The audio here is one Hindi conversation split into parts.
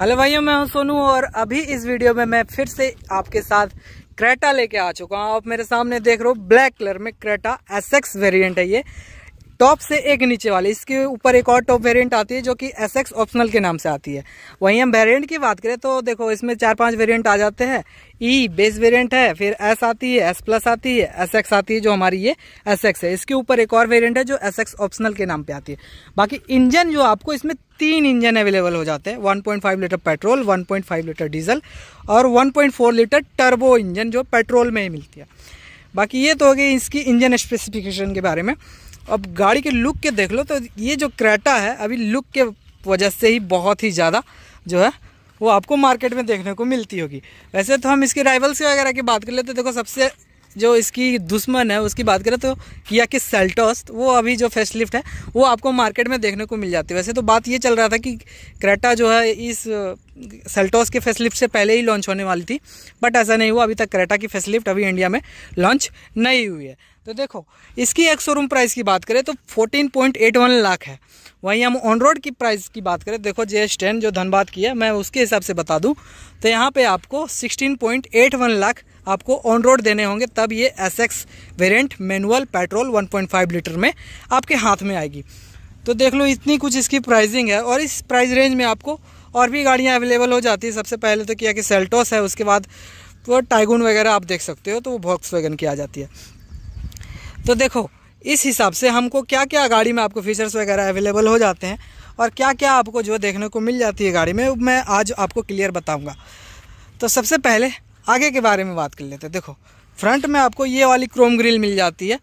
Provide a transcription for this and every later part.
हेलो भाइयों मैं हूं सोनू और अभी इस वीडियो में मैं फिर से आपके साथ क्रेटा लेके आ चुका हूं आप मेरे सामने देख रहे हो ब्लैक कलर में क्रेटा एसएक्स वेरिएंट वेरियंट है ये टॉप से एक नीचे वाले इसके ऊपर एक और टॉप वेरिएंट आती है जो कि एस एक्स ऑप्शनल के नाम से आती है वहीं हम वेरिएंट की बात करें तो देखो इसमें चार पांच वेरिएंट आ जाते हैं ई बेस वेरिएंट है फिर एस आती है एस प्लस आती है एस एक्स आती है जो हमारी ये एस एक्स है इसके ऊपर एक और वेरियंट है जो एस एक्स ऑप्शनल के नाम पर आती है बाकी इंजन जो आपको इसमें तीन इंजन अवेलेबल हो जाते हैं 1.5 लीटर पेट्रोल 1.5 लीटर डीजल और 1.4 लीटर टर्बो इंजन जो पेट्रोल में ही मिलती है बाकी ये तो हो गई इसकी इंजन स्पेसिफिकेशन के बारे में अब गाड़ी के लुक के देख लो तो ये जो क्रेटा है अभी लुक के वजह से ही बहुत ही ज़्यादा जो है वो आपको मार्केट में देखने को मिलती होगी वैसे तो हम इसके राइवल्स वगैरह की बात कर लेते तो देखो सबसे जो इसकी दुश्मन है उसकी बात करें तो किया कि सेल्टोस वो अभी जो फेसलिफ्ट है वो आपको मार्केट में देखने को मिल जाती है वैसे तो बात ये चल रहा था कि क्रेटा जो है इस सेल्टोस के फेसलिफ्ट से पहले ही लॉन्च होने वाली थी बट ऐसा नहीं हुआ अभी तक क्रेटा की फेसलिफ्ट अभी इंडिया में लॉन्च नहीं हुई है तो देखो इसकी एक शोरूम प्राइस की बात करें तो फोर्टीन लाख है वहीं हम ऑन रोड की प्राइस की बात करें देखो जे एस टेन जो धनबाद की है मैं उसके हिसाब से बता दूं तो यहाँ पे आपको 16.81 लाख आपको ऑन रोड देने होंगे तब ये S X variant manual petrol 1.5 litre में आपके हाथ में आएगी तो देख लो इतनी कुछ इसकी प्राइसिंग है और इस प्राइस रेंज में आपको और भी गाड़ियाँ अवेलेबल हो जाती है सबसे पहले तो किया कि सेल्टोस है उसके बाद वो टाइगून वगैरह आप देख सकते हो तो वो बॉक्स वैगन की आ जाती है तो देखो इस हिसाब से हमको क्या क्या गाड़ी में आपको फीचर्स वगैरह अवेलेबल हो जाते हैं और क्या क्या आपको जो देखने को मिल जाती है गाड़ी में मैं आज आपको क्लियर बताऊँगा तो सबसे पहले आगे के बारे में बात कर लेते हैं देखो फ्रंट में आपको ये वाली क्रोम ग्रिल मिल जाती है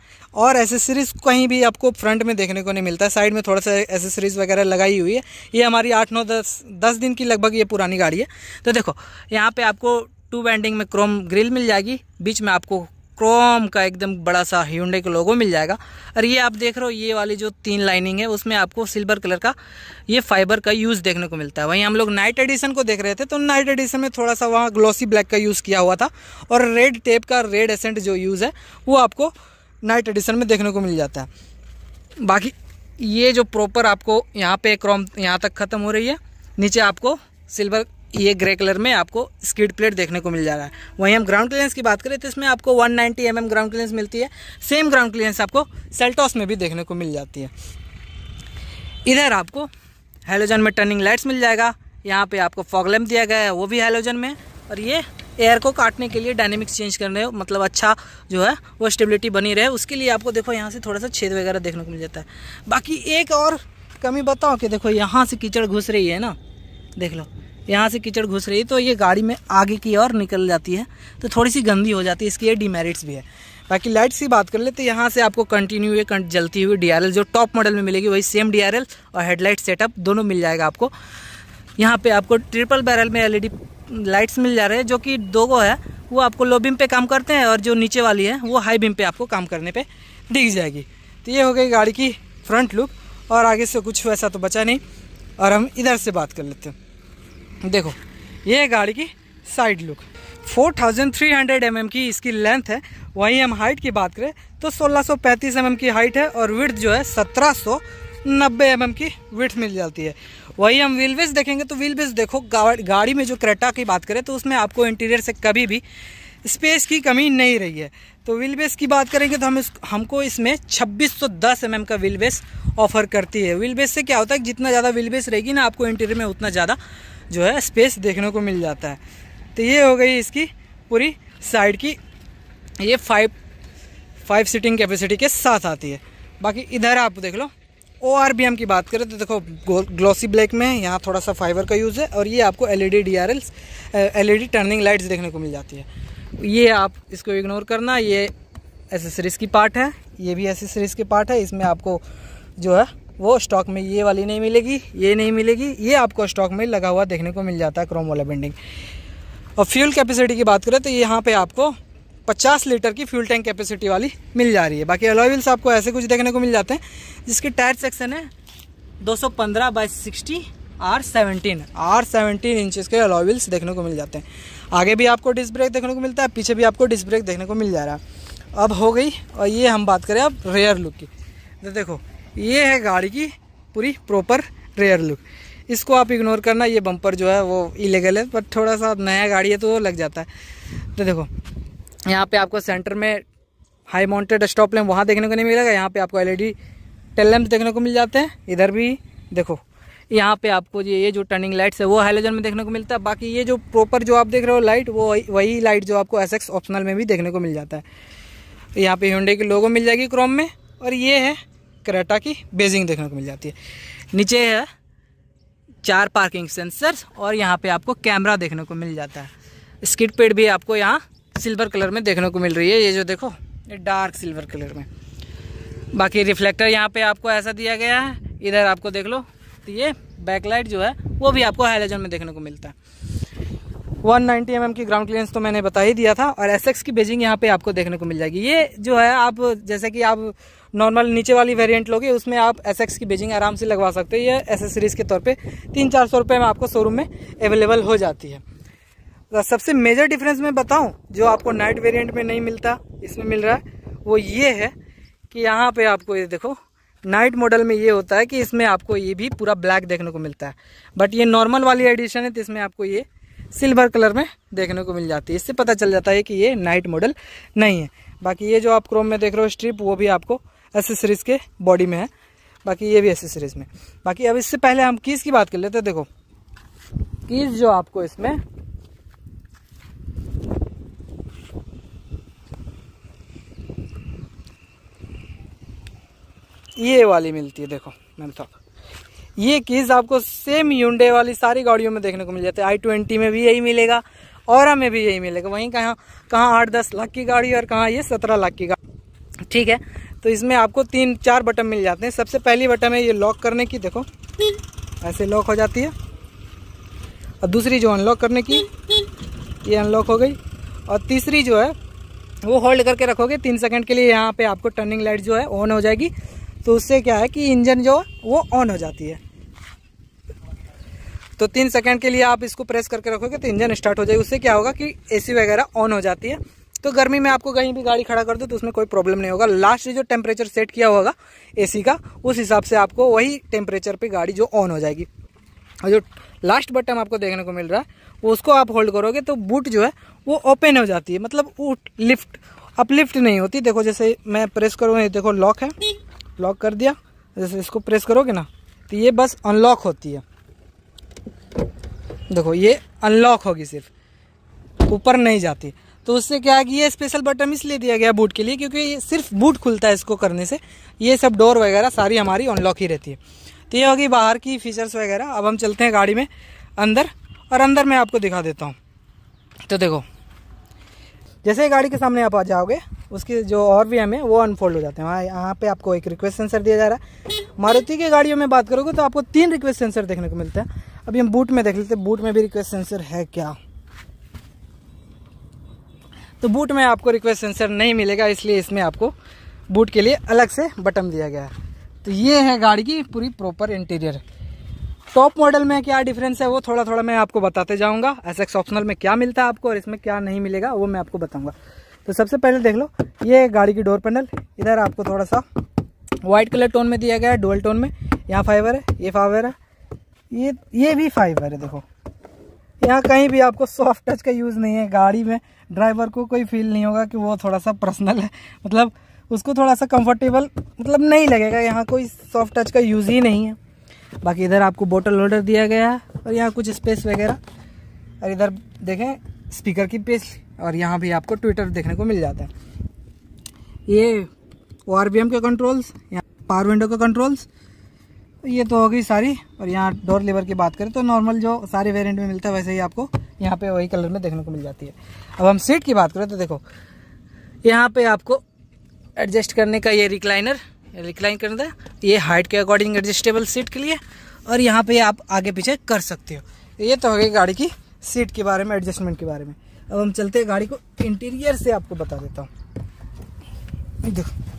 और एसेसरीज कहीं भी आपको फ्रंट में देखने को नहीं मिलता है साइड में थोड़ा सा एसेसरीज वगैरह लगाई हुई है ये हमारी आठ नौ दस दस दिन की लगभग ये पुरानी गाड़ी है तो देखो यहाँ पे आपको टू बैंडिंग में क्रोम ग्रिल मिल जाएगी बीच में आपको क्रोम का एकदम बड़ा सा ह्यूंडे का लोगो मिल जाएगा और ये आप देख रहे हो ये वाली जो तीन लाइनिंग है उसमें आपको सिल्वर कलर का ये फाइबर का यूज़ देखने को मिलता है वहीं हम लोग नाइट एडिशन को देख रहे थे तो नाइट एडिशन में थोड़ा सा वहाँ ग्लोसी ब्लैक का यूज़ किया हुआ था और रेड टेप का रेड एसेंट जो यूज़ है वो आपको नाइट एडिशन में देखने को मिल जाता है बाकी ये जो प्रॉपर आपको यहाँ पे क्रोम यहाँ तक ख़त्म हो रही है नीचे आपको सिल्वर ये ग्रे कलर में आपको स्कीड प्लेट देखने को मिल जा रहा है वहीं हम ग्राउंड क्लियरेंस की बात करें तो इसमें आपको 190 नाइन्टी mm ग्राउंड क्लियरेंस मिलती है सेम ग्राउंड क्लियरेंस आपको सेल्टॉस में भी देखने को मिल जाती है इधर आपको हेलोजन में टर्निंग लाइट्स मिल जाएगा यहाँ पे आपको फॉगलेम दिया गया है वो भी हेलोजन में और ये एयर को काटने के लिए डायनेमिक्स चेंज करने मतलब अच्छा जो है वो स्टेबिलिटी बनी रहे उसके लिए आपको देखो यहाँ से थोड़ा सा छेद वगैरह देखने को मिल जाता है बाकी एक और कमी बताओ कि देखो यहाँ से कीचड़ घुस रही है ना देख लो यहाँ से कीचड़ घुस रही है तो ये गाड़ी में आगे की ओर निकल जाती है तो थोड़ी सी गंदी हो जाती है इसकी ये डिमेरिट्स भी है बाकी लाइट्स की बात कर ले तो यहाँ से आपको कंटिन्यू ये जलती हुई डी जो टॉप मॉडल में मिलेगी वही सेम डी और हेडलाइट सेटअप दोनों मिल जाएगा आपको यहाँ पर आपको ट्रिपल बैरल में एल लाइट्स मिल जा रहे हैं जो कि दो गो है वो आपको लो बिम पे काम करते हैं और जो नीचे वाली है वो हाई बिम पे आपको काम करने पे दिख जाएगी तो ये हो गई गाड़ी की फ्रंट लुक और आगे से कुछ वैसा तो बचा नहीं और हम इधर से बात कर लेते हैं देखो ये है गाड़ी की साइड लुक 4300 थाउजेंड mm की इसकी लेंथ है वहीं हम हाइट की बात करें तो 1635 mm की हाइट है और विर्थ जो है 1790 mm की विर्थ मिल जाती है वहीं हम व्हील बेस देखेंगे तो व्हील बेस देखो गाड़ी में जो क्रेटा की बात करें तो उसमें आपको इंटीरियर से कभी भी स्पेस की कमी नहीं रही है तो व्हील बेस की बात करेंगे तो हम इस हमको इसमें 2610 एम का व्हील बेस ऑफर करती है व्हील बेस से क्या होता है जितना ज़्यादा व्हील बेस रहेगी ना आपको इंटीरियर में उतना ज़्यादा जो है स्पेस देखने को मिल जाता है तो ये हो गई इसकी पूरी साइड की ये फाइव फाइव सीटिंग कैपेसिटी के साथ आती है बाकी इधर आप देख लो ओ आर बी एम की बात करें तो देखो ग्लॉसी ब्लैक में यहाँ थोड़ा सा फाइबर का यूज़ है और ये आपको L E D D R Ls L E D turning lights देखने को मिल जाती है ये आप इसको इग्नोर करना ये एसेसरीज़ की पार्ट है ये भी एसेसरीज़ की पार्ट है इसमें आपको जो है वो स्टॉक में ये वाली नहीं मिलेगी ये नहीं मिलेगी ये आपको स्टॉक में लगा हुआ देखने को मिल जाता है क्रोम वाला बेंडिंग और फ्यूल कैपेसिटी की बात करें तो यहाँ पे आपको 50 लीटर की फ्यूल टैंक कैपेसिटी वाली मिल जा रही है बाकी अलॉयल्स आपको ऐसे कुछ देखने को मिल जाते हैं जिसके टायर सेक्शन है 215 सौ पंद्रह by sixty R seventeen R seventeen inches के अलॉयल्स देखने को मिल जाते हैं आगे भी आपको डिस्क ब्रेक देखने को मिलता है पीछे भी आपको डिस्क ब्रेक देखने को मिल जा रहा है अब हो गई और ये हम बात करें अब रेयर लुक की तो देखो ये है गाड़ी की पूरी प्रॉपर रेयर लुक इसको आप इग्नोर करना ये बम्पर जो है वो इलीगल है पर थोड़ा सा नया गाड़ी है तो वो लग जाता है तो देखो यहाँ पे आपको सेंटर में हाई माउंटेड स्टॉप लैम्प वहाँ देखने को नहीं मिलेगा यहाँ पे आपको एलईडी टेल लैम्प देखने को मिल जाते हैं इधर भी देखो यहाँ पे आपको ये ये जो टर्निंग लाइट्स है वो हाइलोजन में देखने को मिलता है बाकी ये जो प्रॉपर जो आप देख रहे हो लाइट वो वही लाइट जो आपको एस ऑप्शनल में भी देखने को मिल जाता है यहाँ पे हिंडे की लोगो मिल जाएगी क्रोम में और ये है करेटा की बेजिंग देखने को मिल जाती है नीचे है चार पार्किंग सेंसर्स और यहाँ पे आपको कैमरा देखने को मिल जाता है स्किट पेड भी आपको यहाँ सिल्वर कलर में देखने को मिल रही है ये जो देखो ये डार्क सिल्वर कलर में बाकी रिफ्लेक्टर यहाँ पे आपको ऐसा दिया गया है इधर आपको देख लो तो ये बैकलाइट जो है वो भी आपको हाईलाइजन में देखने को मिलता है 190 नाइन्टी mm की ग्राउंड क्लियरेंस तो मैंने बता ही दिया था और एस की बेजिंग यहाँ पे आपको देखने को मिल जाएगी ये जो है आप जैसे कि आप नॉर्मल नीचे वाली वेरिएंट लोगे उसमें आप एस की बेजिंग आराम से लगवा सकते हैं यह एसेसरीज़ के तौर पे तीन चार सौ रुपये में आपको शोरूम में अवेलेबल हो जाती है तो सबसे मेजर डिफरेंस मैं बताऊं जो आपको नाइट वेरिएंट में नहीं मिलता इसमें मिल रहा है वो ये है कि यहाँ पर आपको ये देखो नाइट मॉडल में ये होता है कि इसमें आपको ये भी पूरा ब्लैक देखने को मिलता है बट ये नॉर्मल वाली एडिशन है तो इसमें आपको ये सिल्वर कलर में देखने को मिल जाती है इससे पता चल जाता है कि ये नाइट मॉडल नहीं है बाकी ये जो आप क्रोम में देख रहे हो स्ट्रिप वो भी आपको एसेसरीज़ के बॉडी में है बाकी ये भी एसेसरीज़ में बाकी अब इससे पहले हम कीज़ की बात कर लेते हैं देखो कीज़ जो आपको इसमें ये वाली मिलती है देखो मैम थॉक ये कीज़ आपको सेम यूंडे वाली सारी गाड़ियों में देखने को मिल जाती है आई ट्वेंटी में भी यही मिलेगा और में भी यही मिलेगा वहीं कहाँ कहाँ आठ दस लाख की गाड़ी और कहा ये सत्रह लाख की गाड़ी ठीक है तो इसमें आपको तीन चार बटन मिल जाते हैं सबसे पहली बटन है ये लॉक करने की देखो ऐसे लॉक हो जाती है और दूसरी जो अनलॉक करने की ये अनलॉक हो गई और तीसरी जो है वो होल्ड करके रखोगे तीन सेकंड के लिए यहाँ पे आपको टर्निंग लाइट जो है ऑन हो जाएगी तो उससे क्या है कि इंजन जो है वो ऑन हो जाती है तो तीन सेकंड के लिए आप इसको प्रेस करके रखोगे तो इंजन स्टार्ट हो जाएगी उससे क्या होगा कि एसी वगैरह ऑन हो जाती है तो गर्मी में आपको कहीं भी गाड़ी खड़ा कर दो तो उसमें कोई प्रॉब्लम नहीं होगा लास्ट जो टेम्परेचर सेट किया होगा एसी का उस हिसाब से आपको वही टेम्परेचर पे गाड़ी जो ऑन हो जाएगी और जो लास्ट बटन आपको देखने को मिल रहा है वो उसको आप होल्ड करोगे तो बूट जो है वो ओपन हो जाती है मतलब उठ लिफ्ट अपलिफ्ट नहीं होती देखो जैसे मैं प्रेस करूँ देखो लॉक है लॉक कर दिया जैसे इसको प्रेस करोगे ना तो ये बस अनलॉक होती है देखो ये अनलॉक होगी सिर्फ ऊपर नहीं जाती तो उससे क्या है कि ये स्पेशल बटन इसलिए दिया गया बूट के लिए क्योंकि ये सिर्फ बूट खुलता है इसको करने से ये सब डोर वगैरह सारी हमारी अनलॉक ही रहती है तो ये होगी बाहर की फीचर्स वगैरह अब हम चलते हैं गाड़ी में अंदर और अंदर मैं आपको दिखा देता हूँ तो देखो जैसे ही गाड़ी के सामने आप आ जाओगे उसके जो और भी हमें वो अनफोल्ड हो जाते हैं वहाँ यहाँ पे आपको एक रिक्वेस्ट सेंसर दिया जा रहा है मारुति की गाड़ियों में बात करोगे तो आपको तीन रिक्वेस्ट सेंसर देखने को मिलते हैं अभी हम बूट में देख लेते हैं बूट में भी रिक्वेस्ट सेंसर है क्या तो बूट में आपको रिक्वेस्ट सेंसर नहीं मिलेगा इसलिए इसमें आपको बूट के लिए अलग से बटन दिया गया है तो ये है गाड़ी की पूरी प्रॉपर इंटीरियर टॉप मॉडल में क्या डिफरेंस है वो थोड़ा थोड़ा मैं आपको बताते जाऊंगा एस एक्स ऑप्शनल में क्या मिलता है आपको और इसमें क्या नहीं मिलेगा वो मैं आपको बताऊंगा तो सबसे पहले देख लो ये गाड़ी की डोर पैनल इधर आपको थोड़ा सा वाइट कलर टोन में दिया गया है डोल टोन में यहाँ फाइबर है ये फाइबर है ये ये भी फाइबर है देखो यहाँ कहीं भी आपको सॉफ्ट टच का यूज़ नहीं है गाड़ी में ड्राइवर को कोई फील नहीं होगा कि वो थोड़ा सा पर्सनल है मतलब उसको थोड़ा सा कंफर्टेबल मतलब नहीं लगेगा यहाँ कोई सॉफ्ट टच का यूज़ ही नहीं है बाकी इधर आपको बोटल होल्डर दिया गया है और यहाँ कुछ स्पेस वगैरह और इधर देखें स्पीकर की पेस और यहाँ भी आपको ट्विटर देखने को मिल जाता है ये ओ के कंट्रोल्स यहाँ पावर विंडो के कंट्रोल्स ये तो हो गई सारी और यहाँ डोर लेवर की बात करें तो नॉर्मल जो सारे वेरिएंट में मिलता है वैसे ही आपको यहाँ पे वही कलर में देखने को मिल जाती है अब हम सीट की बात करें तो देखो यहाँ पे आपको एडजस्ट करने का ये रिक्लाइनर रिक्लाइन करने का ये हाइट के अकॉर्डिंग एडजस्टेबल सीट के लिए और यहाँ पे आप आगे पीछे कर सकते हो ये तो हो गई गाड़ी की सीट के बारे में एडजस्टमेंट के बारे में अब हम चलते हैं गाड़ी को इंटीरियर से आपको बता देता हूँ देखो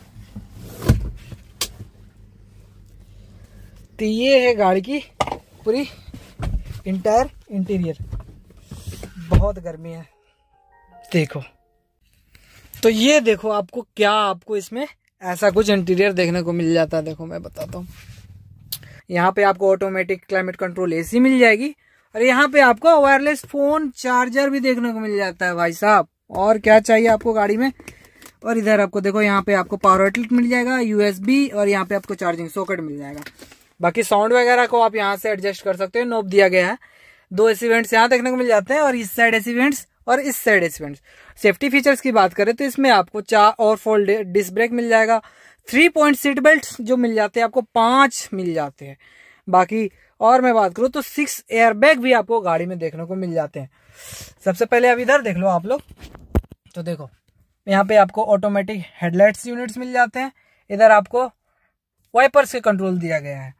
तो ये है गाड़ी की पूरी इंटायर इंटीरियर बहुत गर्मी है देखो तो ये देखो आपको क्या आपको इसमें ऐसा कुछ इंटीरियर देखने को मिल जाता है देखो मैं बताता हूँ यहाँ पे आपको ऑटोमेटिक क्लाइमेट कंट्रोल एसी मिल जाएगी और यहाँ पे आपको वायरलेस फोन चार्जर भी देखने को मिल जाता है भाई साहब और क्या चाहिए आपको गाड़ी में और इधर आपको देखो यहाँ पे आपको पावर आउटलेट मिल जाएगा यूएसबी और यहाँ पे आपको चार्जिंग सॉकेट मिल जाएगा बाकी साउंड वगैरह को आप यहाँ से एडजस्ट कर सकते हो नोप दिया गया है दो एसी वेंट्स यहाँ देखने को मिल जाते हैं और इस साइड एसी वेंट्स और इस side AC vents safety features की बात करें तो इसमें आपको चार और फोल्ड डिस्क ब्रेक मिल जाएगा थ्री पॉइंट सीट बेल्ट जो मिल जाते हैं आपको पांच मिल जाते हैं बाकी और मैं बात करूँ तो सिक्स एयरबैग भी आपको गाड़ी में देखने को मिल जाते हैं सबसे पहले अब इधर देख लो आप लोग तो देखो यहाँ पे आपको ऑटोमेटिक हेडलाइट्स यूनिट्स मिल जाते हैं इधर आपको वाइपर्स के कंट्रोल दिया गया है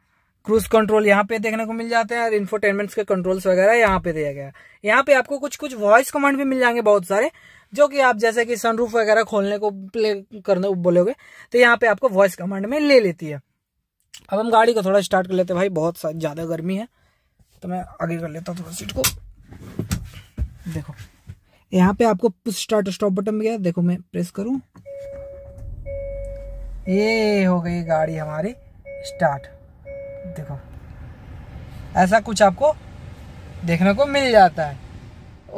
क्रूज कंट्रोल यहाँ पे देखने को मिल जाते हैं और इन्फोटेनमेंट्स के कंट्रोल्स वगैरह यहाँ पे दिया गया यहाँ पे आपको कुछ कुछ वॉइस कमांड भी मिल जाएंगे बहुत सारे जो कि आप जैसे कि सनरूफ वगैरह खोलने को प्ले करने बोलोगे तो यहाँ पे आपको वॉइस कमांड में ले लेती है अब हम गाड़ी को थोड़ा स्टार्ट कर लेते हैं भाई बहुत ज़्यादा गर्मी है तो मैं आगे कर लेता हूँ थोड़ा सीट को देखो यहाँ पे आपको स्टार्ट स्टॉप बटन भी गया देखो मैं प्रेस करूँ ये हो गई गाड़ी हमारी स्टार्ट देखो ऐसा कुछ आपको देखने को मिल जाता है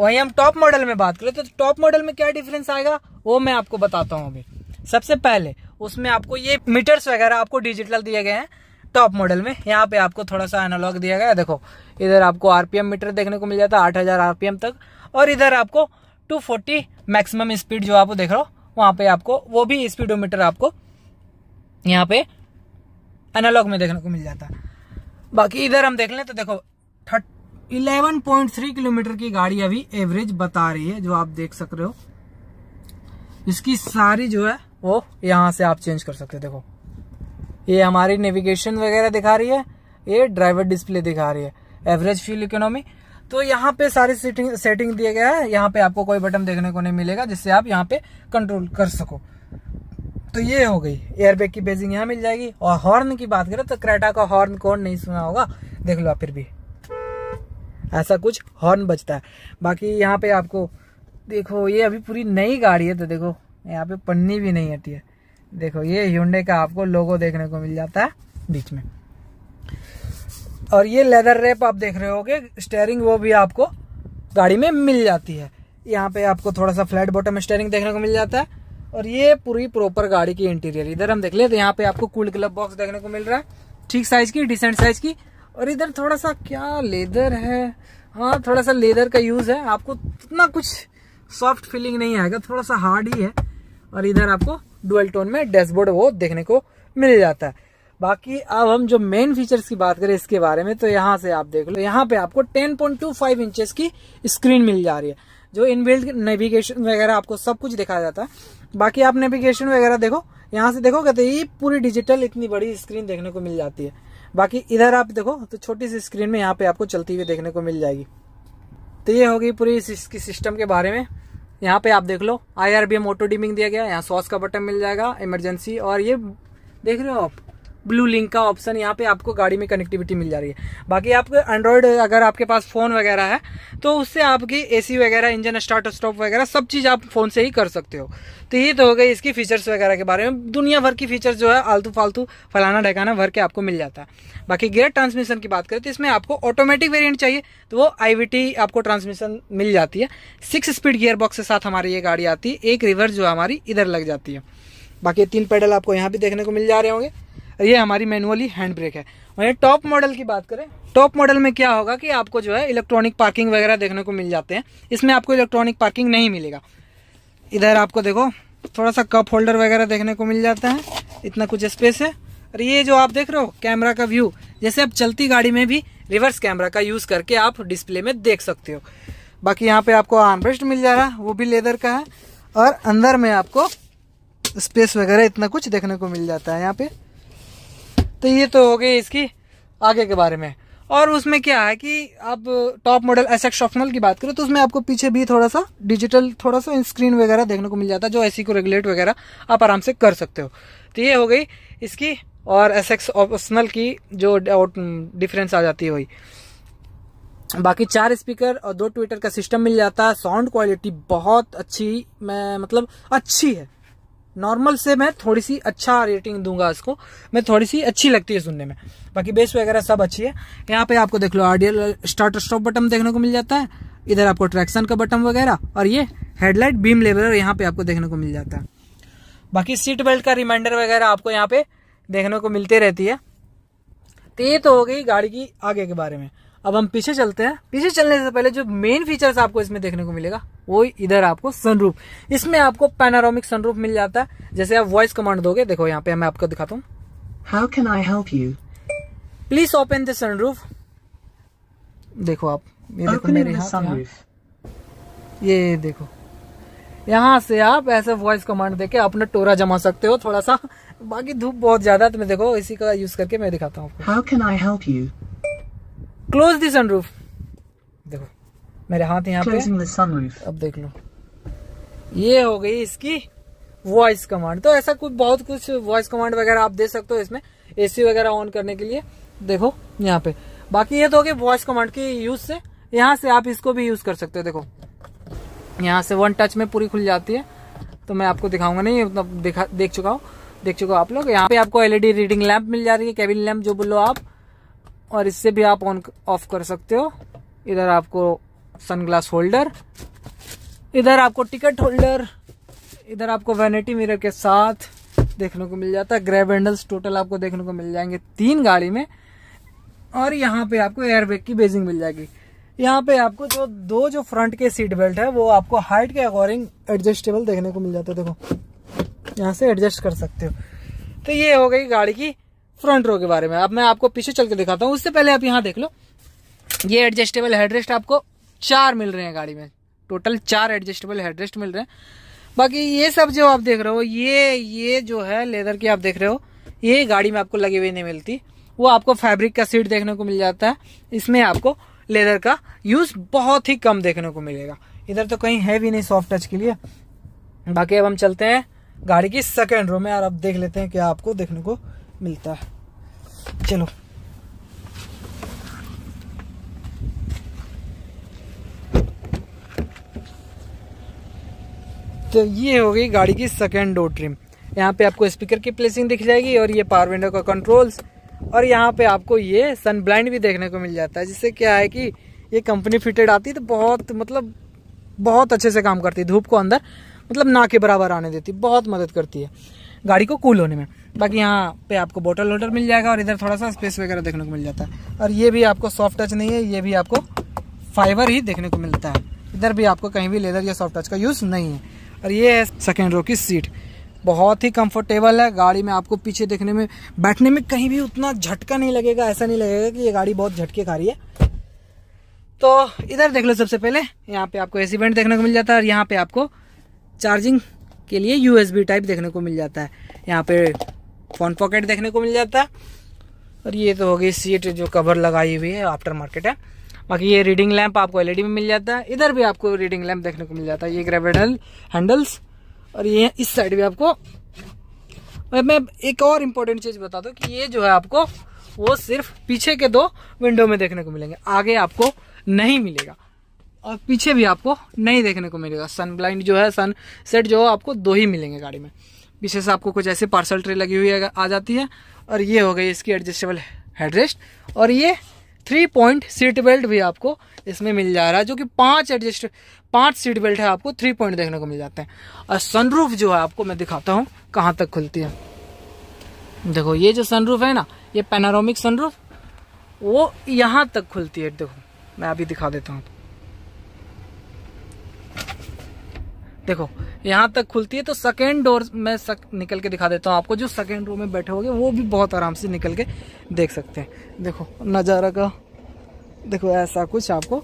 वही हम टॉप मॉडल में बात करें तो टॉप मॉडल में क्या डिफरेंस आएगा वो मैं आपको बताता हूँ अभी सबसे पहले उसमें आपको ये मीटर्स वगैरह आपको डिजिटल दिए गए हैं टॉप मॉडल में यहाँ पे आपको थोड़ा सा एनालॉग दिया गया देखो इधर आपको आरपीएम मीटर देखने को मिल जाता है आठ हजार आरपीएम तक और इधर आपको 240 मैक्सिमम स्पीड जो आप देख रहे हो वहां पे आपको वो भी स्पीडोमीटर आपको यहाँ पे एनालॉग में देखने को मिल जाता है बाकी इधर हम देख लें तो देखो थर्ट थ्री किलोमीटर की गाड़ी अभी एवरेज बता रही है जो आप देख सक रहे हो इसकी सारी जो है वो यहाँ से आप चेंज कर सकते हो देखो ये हमारी नेविगेशन वगैरह दिखा रही है ये ड्राइवर डिस्प्ले दिखा रही है एवरेज फ्यूल इकोनॉमी तो यहाँ पे सारी सेटिंग सेटिंग दिया गया है यहाँ पे आपको कोई बटन देखने को नहीं मिलेगा जिससे आप यहाँ पे कंट्रोल कर सको तो ये हो गई एयरबैग की बेजिंग यहाँ मिल जाएगी और हॉर्न की बात करें तो क्रेटा का हॉर्न कौन नहीं सुना होगा देख लो आप फिर भी ऐसा कुछ हॉर्न बजता है बाकी यहाँ पे आपको देखो ये अभी पूरी नई गाड़ी है तो देखो यहाँ पे पन्नी भी नहीं हटी है देखो ये ह्यूडे का आपको लोगो देखने को मिल जाता है बीच में और ये लेदर रेप आप देख रहे हो स्टेयरिंग वो भी आपको गाड़ी में मिल जाती है यहाँ पे आपको थोड़ा सा फ्लैट बॉटम स्टेयरिंग देखने को मिल जाता है और ये पूरी प्रॉपर गाड़ी की इंटीरियर इधर हम देख ले तो यहाँ पे आपको कूल ग्लब बॉक्स देखने को मिल रहा है ठीक साइज की डिसेंट साइज की और इधर थोड़ा सा क्या लेदर है हाँ थोड़ा सा लेदर का यूज है आपको इतना कुछ सॉफ्ट फीलिंग नहीं आएगा थोड़ा सा हार्ड ही है और इधर आपको डुअल टोन में डैशबोर्ड वो देखने को मिल जाता है बाकी अब हम जो मेन फीचर्स की बात करें इसके बारे में तो यहाँ से आप देख लो यहाँ पे आपको 10.25 पॉइंट इंचेस की स्क्रीन मिल जा रही है जो इनबिल्ट नेविगेशन वगैरह आपको सब कुछ दिखाया जाता है बाकी आप नेविगेशन वगैरह देखो यहाँ से देखोगे तो ये पूरी डिजिटल इतनी बड़ी स्क्रीन देखने को मिल जाती है बाकी इधर आप देखो तो छोटी सी स्क्रीन में यहाँ पे आपको चलती हुई देखने को मिल जाएगी तो ये होगी पूरी इसकी सिस्टम के बारे में यहाँ पे आप देख लो I R B M auto dimming दिया गया यहाँ सॉस का बटन मिल जाएगा इमरजेंसी और ये देख रहे हो आप ब्लू लिंक का ऑप्शन यहाँ पे आपको गाड़ी में कनेक्टिविटी मिल जा रही है बाकी आपके एंड्रॉयड अगर आपके पास फोन वगैरह है तो उससे आपकी एसी वगैरह इंजन स्टार्ट स्टॉप वगैरह सब चीज़ आप फोन से ही कर सकते हो तो ये तो हो गई इसकी फीचर्स वगैरह के बारे में दुनिया भर की फीचर्स जो है आलतू फालतू फलाना ढकाना भर के आपको मिल जाता है बाकी गियर ट्रांसमिशन की बात करें तो इसमें आपको ऑटोमेटिक वेरियंट चाहिए तो वो आई आपको ट्रांसमिशन मिल जाती है सिक्स स्पीड गियर बॉक्स के साथ हमारी ये गाड़ी आती है एक रिवर्स जो हमारी इधर लग जाती है बाकी तीन पेडल आपको यहाँ भी देखने को मिल जा रहे होंगे ये हमारी मैनुअली हैंड ब्रेक है वहीं टॉप मॉडल की बात करें टॉप मॉडल में क्या होगा कि आपको जो है इलेक्ट्रॉनिक पार्किंग वगैरह देखने को मिल जाते हैं इसमें आपको इलेक्ट्रॉनिक पार्किंग नहीं मिलेगा इधर आपको देखो थोड़ा सा कप होल्डर वगैरह देखने को मिल जाता है इतना कुछ स्पेस है और ये जो आप देख रहे हो कैमरा का व्यू जैसे आप चलती गाड़ी में भी रिवर्स कैमरा का यूज़ करके आप डिस्प्ले में देख सकते हो बाकी यहाँ पे आपको आर्मरेस्ट मिल जा रहा है वो भी लेदर का है और अंदर में आपको स्पेस वगैरह इतना कुछ देखने को मिल जाता है यहाँ पे तो ये तो हो गई इसकी आगे के बारे में और उसमें क्या है कि आप top model S X optional की बात करें तो उसमें आपको पीछे भी थोड़ा सा डिजिटल थोड़ा सा स्क्रीन वगैरह देखने को मिल जाता है जो ऐसी e को रेगुलेट वगैरह आप आराम से कर सकते हो तो ये हो गई इसकी और एस एक्स ऑप्शनल की जो डिफरेंस हम्म, आ जाती है वही बाकी चार स्पीकर और दो ट्विटर का सिस्टम मिल जाता है साउंड क्वालिटी बहुत अच्छी मैं मतलब अच्छी है नॉर्मल से मैं थोड़ी सी अच्छा रेटिंग दूंगा इसको मैं थोड़ी सी अच्छी लगती है सुनने में बाकी बेस वगैरह सब अच्छी है यहाँ पे आपको देख लो आरडीएल स्टार्ट स्टॉप बटन देखने को मिल जाता है इधर आपको ट्रैक्शन का बटन वगैरह और ये हेडलाइट बीम लेवलर यहाँ पे आपको देखने को मिल जाता है बाकी सीट बेल्ट का रिमाइंडर वगैरह आपको यहाँ पे देखने को मिलते रहती है तो ये तो हो गई गाड़ी की आगे के बारे में अब हम पीछे चलते हैं पीछे चलने से पहले जो मेन फीचर्स आपको इसमें देखने को मिलेगा वो इधर आपको सनरूफ इसमें आपको पेनारोमिक सनरूफ मिल जाता है जैसे आप वॉइस कमांड दोगे देखो यहाँ पे मैं आपको दिखाता हूँ how can I help you please open the sunroof देखो आप ये देखो मेरे हाथ ये देखो यहाँ से आप ऐसे वॉइस कमांड देके अपना टोरा जमा सकते हो थोड़ा सा बाकी धूप बहुत ज्यादा तो मैं देखो इसी का यूज करके मैं दिखाता हूँ how I help you close the sunroof देखो मेरे हाथ यहाँ पे अब देख लो ये हो गई इसकी वॉइस कमांड तो ऐसा कुछ बहुत कुछ वॉइस कमांड वगैरह आप दे सकते हो इसमें एसी वगैरह ऑन करने के लिए देखो यहाँ पे बाकी ये तो हो गई वॉइस कमांड की यूज से यहाँ से आप इसको भी यूज कर सकते हो देखो यहाँ से वन टच में पूरी खुल जाती है तो मैं आपको दिखाऊंगा नहीं मतलब दिखा देख चुका हूँ देख चुका आप लोग यहाँ पे आपको एलईडी रीडिंग लैंप मिल जा रही है कैबिन लैंप जो बोलो आप और इससे भी आप ऑन ऑफ कर सकते हो इधर आपको सनग्लास होल्डर इधर आपको टिकट होल्डर इधर आपको वैनिटी मिरर के साथ देखने को मिल जाता है ग्रैब हैंडल्स टोटल आपको देखने को मिल जाएंगे तीन गाड़ी में और यहाँ पे आपको एयरबैग की बेजिंग मिल जाएगी यहाँ पे आपको जो दो जो फ्रंट के सीट बेल्ट है वो आपको हाइट के अकॉर्डिंग एडजस्टेबल देखने को मिल जाता है देखो यहाँ से एडजस्ट कर सकते हो तो ये हो गई गाड़ी की फ्रंट रो के बारे में अब मैं आपको पीछे चल के दिखाता हूँ उससे पहले आप यहाँ देख लो ये एडजस्टेबल हेडरेस्ट आपको चार मिल रहे हैं गाड़ी में टोटल चार एडजस्टेबल हेडरेस्ट मिल रहे हैं बाकी ये सब जो आप देख रहे हो ये ये जो है लेदर की आप देख रहे हो ये गाड़ी में आपको लगी हुई नहीं मिलती वो आपको फैब्रिक का सीट देखने को मिल जाता है इसमें आपको लेदर का यूज बहुत ही कम देखने को मिलेगा इधर तो कहीं है भी नहीं सॉफ्ट टच के लिए बाकी अब हम चलते हैं गाड़ी की सेकेंड रो में और अब देख लेते हैं क्या आपको देखने को मिलता है चलो तो ये हो गई गाड़ी की सेकेंड डोर ट्रिम यहाँ पे आपको स्पीकर की प्लेसिंग दिख जाएगी और ये पावर विंडो का कंट्रोल्स और यहाँ पे आपको ये सन ब्लाइंड भी देखने को मिल जाता है जिससे क्या है कि ये कंपनी फिटेड आती है तो बहुत मतलब बहुत अच्छे से काम करती है धूप को अंदर मतलब ना के बराबर आने देती बहुत मदद करती है गाड़ी को कूल होने में बाकी यहाँ पे आपको बोटल वोटल मिल जाएगा और इधर थोड़ा सा स्पेस वगैरह देखने को मिल जाता है और ये भी आपको सॉफ्ट टच नहीं है ये भी आपको फाइबर ही देखने को मिलता है इधर भी आपको कहीं भी लेदर या सॉफ्ट टच का यूज़ नहीं है और ये है सेकेंड रो की सीट बहुत ही कंफर्टेबल है गाड़ी में आपको पीछे देखने में बैठने में कहीं भी उतना झटका नहीं लगेगा ऐसा नहीं लगेगा कि ये गाड़ी बहुत झटके खा रही है तो इधर देख लो सबसे पहले यहाँ पे आपको एसी वेंट देखने को मिल जाता है और यहाँ पे आपको चार्जिंग के लिए यूएसबी टाइप देखने को मिल जाता है यहाँ पे फ़ोन पॉकेट देखने को मिल जाता है और ये तो हो गई सीट जो कवर लगाई हुई है आफ्टर मार्केट है बाकी ये रीडिंग लैंप आपको एलईडी e में मिल जाता है इधर भी आपको रीडिंग लैंप देखने को मिल जाता है ये ग्रेविडल हैंडल्स और ये इस साइड भी आपको मैं एक और इम्पोर्टेंट चीज़ बता दूँ कि ये जो है आपको वो सिर्फ पीछे के दो विंडो में देखने को मिलेंगे आगे आपको नहीं मिलेगा और पीछे भी आपको नहीं देखने को मिलेगा सन ब्लाइंड जो है सन सेट जो है आपको दो ही मिलेंगे गाड़ी में पीछे से आपको कुछ ऐसे पार्सल ट्रे लगी हुई आ जाती है और ये हो गई इसकी एडजस्टेबल हेडरेस्ट और ये थ्री पॉइंट सीट बेल्ट भी आपको इसमें मिल जा रहा है जो कि पांच एडजस्ट पांच सीट बेल्ट है आपको थ्री पॉइंट देखने को मिल जाते हैं और सनरूफ जो है आपको मैं दिखाता हूँ कहाँ तक खुलती है देखो ये जो सनरूफ है ना ये पेनारोमिक सनरूफ वो यहाँ तक खुलती है देखो मैं अभी दिखा देता हूँ देखो यहाँ तक खुलती है तो सेकेंड डोर में सक, निकल के दिखा देता हूँ आपको जो सेकेंड रो में बैठे हो वो भी बहुत आराम से निकल के देख सकते हैं देखो नज़ारा का देखो ऐसा कुछ आपको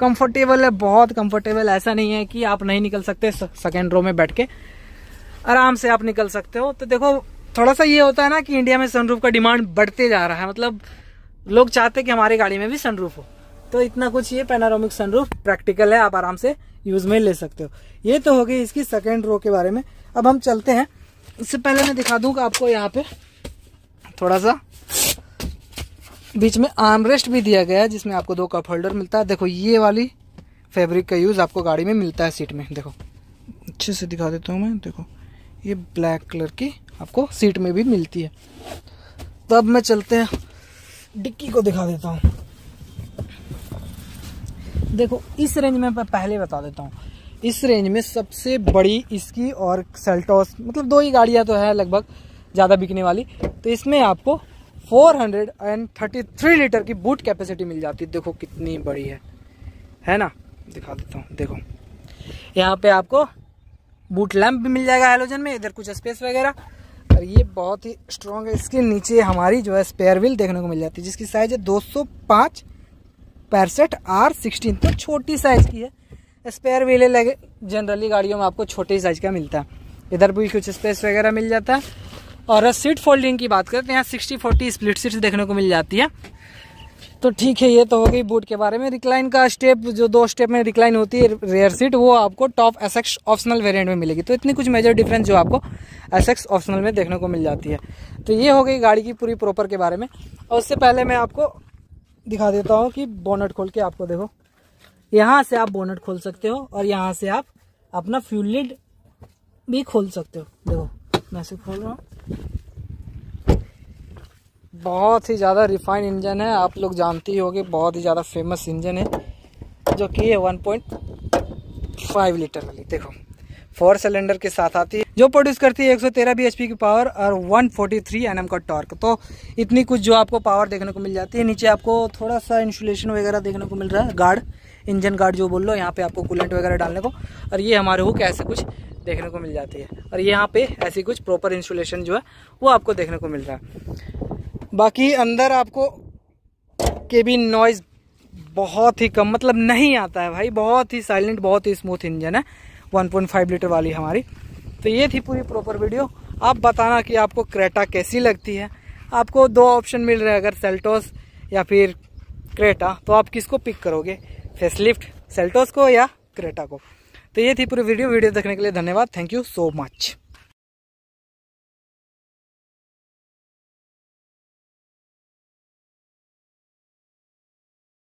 कंफर्टेबल है बहुत कंफर्टेबल ऐसा नहीं है कि आप नहीं निकल सकते सेकेंड रो में बैठ के आराम से आप निकल सकते हो तो देखो थोड़ा सा ये होता है ना कि इंडिया में सनरूफ का डिमांड बढ़ते जा रहा है मतलब लोग चाहते कि हमारी गाड़ी में भी सनरूफ हो तो इतना कुछ ये पेनारोमिक सनरूफ प्रैक्टिकल है आप आराम से यूज में ले सकते हो ये तो होगी इसकी सेकेंड रो के बारे में अब हम चलते हैं इससे पहले मैं दिखा दूंगा आपको यहाँ पे थोड़ा सा बीच में आर्मरेस्ट भी दिया गया है जिसमें आपको दो कप होल्डर मिलता है देखो ये वाली फैब्रिक का यूज़ आपको गाड़ी में मिलता है सीट में देखो अच्छे से दिखा देता हूँ मैं देखो ये ब्लैक कलर की आपको सीट में भी मिलती है तो अब मैं चलते हैं डिक्की को दिखा देता हूँ देखो इस रेंज में मैं पहले बता देता हूँ इस रेंज में सबसे बड़ी इसकी और सेल्टॉस मतलब दो ही गाड़ियाँ तो है लगभग ज़्यादा बिकने वाली तो इसमें आपको 433 लीटर की बूट कैपेसिटी मिल जाती है देखो कितनी बड़ी है है ना दिखा देता हूँ देखो यहाँ पे आपको बूट लैम्प भी मिल जाएगा हेलोजन में इधर कुछ स्पेस वगैरह और ये बहुत ही स्ट्रॉन्ग है इसके नीचे हमारी जो है स्पेयर व्हील देखने को मिल जाती है जिसकी साइज है पाँच पैरसेट आर सिक्सटीन तो छोटी साइज़ की है स्पेयर व्हीले लगे जनरली गाड़ियों में आपको छोटे साइज़ का मिलता है इधर भी कुछ स्पेस वगैरह मिल जाता है और सीट फोल्डिंग की बात करें तो यहाँ सिक्सटी फोर्टी स्प्लिट सीट्स देखने को मिल जाती है तो ठीक है ये तो हो गई बूट के बारे में रिक्लाइन का स्टेप जो दो स्टेप में रिक्लाइन होती है रेयर सीट वो आपको टॉप एस ऑप्शनल वेरिएंट में मिलेगी तो इतनी कुछ मेजर डिफरेंस जो आपको एस ऑप्शनल में देखने को मिल जाती है तो ये हो गई गाड़ी की पूरी प्रॉपर के बारे में और उससे पहले मैं आपको दिखा देता हूँ कि बोनट खोल के आपको देखो यहाँ से आप बोनट खोल सकते हो और यहाँ से आप अपना फ्यूल लिड भी खोल सकते हो देखो मैं से खोल रहा हूँ बहुत ही ज़्यादा रिफाइंड इंजन है आप लोग जानते ही होंगे बहुत ही ज़्यादा फेमस इंजन है जो कि है फाइव लीटर वाली देखो फोर सिलेंडर के साथ आती है जो प्रोड्यूस करती है 113 सौ बीएचपी की पावर और 143 फोर्टी का टॉर्क तो इतनी कुछ जो आपको पावर देखने को मिल जाती है नीचे आपको थोड़ा सा इंसुलेशन वगैरह देखने को मिल रहा है गार्ड इंजन गार्ड जो बोल लो यहाँ पे आपको कूलेंट वगैरह डालने को और ये हमारे हुक ऐसे कुछ देखने को मिल जाती है और यहाँ पे ऐसी कुछ प्रॉपर इंसुलेशन जो है वो आपको देखने को मिल रहा है बाकी अंदर आपको केबिन नॉइज़ बहुत ही कम मतलब नहीं आता है भाई बहुत ही साइलेंट बहुत ही स्मूथ इंजन है 1.5 लीटर वाली हमारी तो ये थी पूरी प्रॉपर वीडियो आप बताना कि आपको क्रेटा कैसी लगती है आपको दो ऑप्शन मिल रहे हैं अगर सेल्टोस या फिर क्रेटा तो आप किसको पिक करोगे फेसलिफ्ट सेल्टोस को या क्रेटा को तो ये थी पूरी वीडियो वीडियो देखने के लिए धन्यवाद थैंक यू सो मच